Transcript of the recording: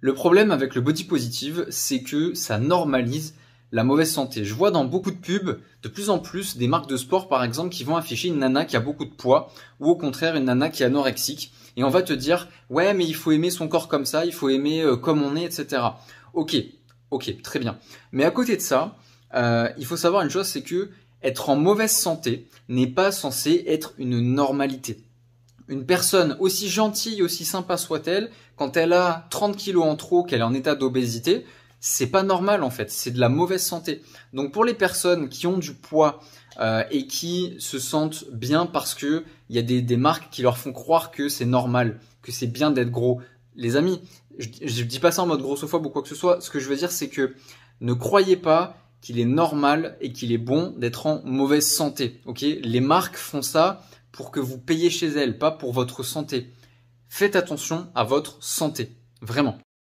Le problème avec le body positive, c'est que ça normalise la mauvaise santé. Je vois dans beaucoup de pubs, de plus en plus, des marques de sport par exemple qui vont afficher une nana qui a beaucoup de poids ou au contraire une nana qui est anorexique. Et on va te dire, ouais, mais il faut aimer son corps comme ça, il faut aimer euh, comme on est, etc. Ok, ok, très bien. Mais à côté de ça, euh, il faut savoir une chose, c'est que être en mauvaise santé n'est pas censé être une normalité une personne, aussi gentille, aussi sympa soit-elle, quand elle a 30 kilos en trop, qu'elle est en état d'obésité, c'est pas normal en fait, c'est de la mauvaise santé. Donc pour les personnes qui ont du poids euh, et qui se sentent bien parce que il y a des, marques qui leur font croire que c'est normal, que c'est bien d'être gros, les amis, je, dis pas ça en mode grossophobe ou quoi que ce soit. Ce que je veux dire, c'est que ne croyez pas qu'il est normal et qu'il est bon d'être en mauvaise santé. Ok, les marques font ça pour que vous payiez chez elle, pas pour votre santé. Faites attention à votre santé, vraiment.